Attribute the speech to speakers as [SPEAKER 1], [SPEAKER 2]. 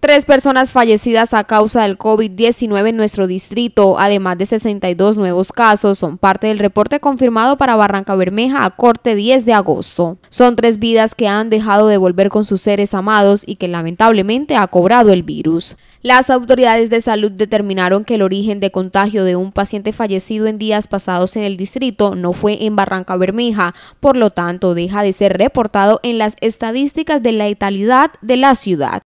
[SPEAKER 1] Tres personas fallecidas a causa del COVID-19 en nuestro distrito, además de 62 nuevos casos, son parte del reporte confirmado para Barranca Bermeja a corte 10 de agosto. Son tres vidas que han dejado de volver con sus seres amados y que lamentablemente ha cobrado el virus. Las autoridades de salud determinaron que el origen de contagio de un paciente fallecido en días pasados en el distrito no fue en Barranca Bermeja, por lo tanto deja de ser reportado en las estadísticas de la letalidad de la ciudad.